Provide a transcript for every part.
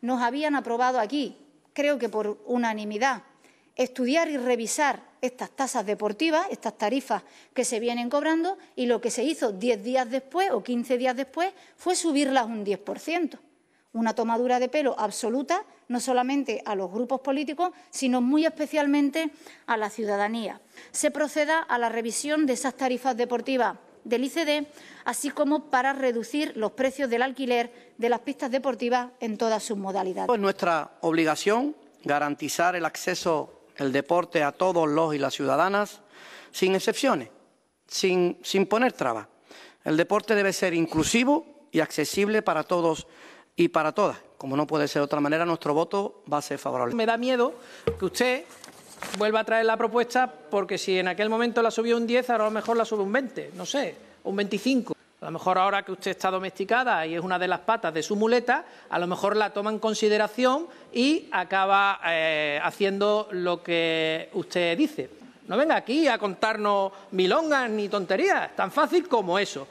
nos habían aprobado aquí, creo que por unanimidad, estudiar y revisar estas tasas deportivas, estas tarifas que se vienen cobrando, y lo que se hizo diez días después o quince días después fue subirlas un 10%. Una tomadura de pelo absoluta, no solamente a los grupos políticos, sino muy especialmente a la ciudadanía. Se proceda a la revisión de esas tarifas deportivas del ICD, así como para reducir los precios del alquiler de las pistas deportivas en todas sus modalidades. Es nuestra obligación garantizar el acceso al deporte a todos los y las ciudadanas, sin excepciones, sin, sin poner trabas. El deporte debe ser inclusivo y accesible para todos y para todas. Como no puede ser de otra manera, nuestro voto va a ser favorable. Me da miedo que usted vuelva a traer la propuesta porque si en aquel momento la subió un 10, ahora a lo mejor la sube un 20, no sé, un 25. A lo mejor ahora que usted está domesticada y es una de las patas de su muleta, a lo mejor la toma en consideración y acaba eh, haciendo lo que usted dice. No venga aquí a contarnos milongas ni tonterías, tan fácil como eso.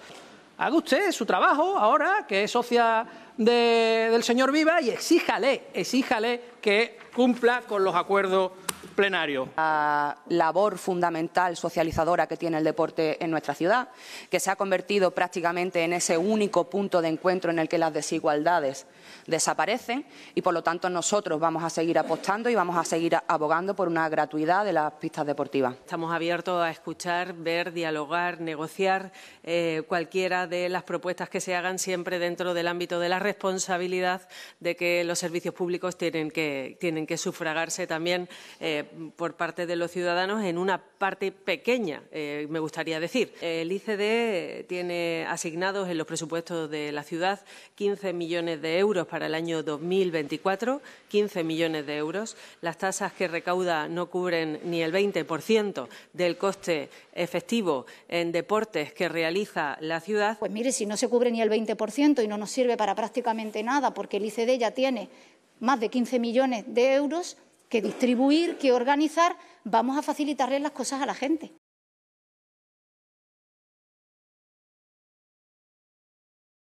Haga usted su trabajo ahora, que es socia del señor Viva, y exíjale, exíjale que cumpla con los acuerdos plenario. La labor fundamental socializadora que tiene el deporte en nuestra ciudad, que se ha convertido prácticamente en ese único punto de encuentro en el que las desigualdades desaparecen y, por lo tanto, nosotros vamos a seguir apostando y vamos a seguir abogando por una gratuidad de las pistas deportivas. Estamos abiertos a escuchar, ver, dialogar, negociar eh, cualquiera de las propuestas que se hagan siempre dentro del ámbito de la responsabilidad de que los servicios públicos tienen que, tienen que sufragarse también. Eh, eh, por parte de los ciudadanos en una parte pequeña, eh, me gustaría decir. El ICD tiene asignados en los presupuestos de la ciudad 15 millones de euros para el año 2024, 15 millones de euros. Las tasas que recauda no cubren ni el 20% del coste efectivo en deportes que realiza la ciudad. Pues mire, si no se cubre ni el 20% y no nos sirve para prácticamente nada, porque el ICD ya tiene más de 15 millones de euros, que distribuir, que organizar, vamos a facilitarles las cosas a la gente.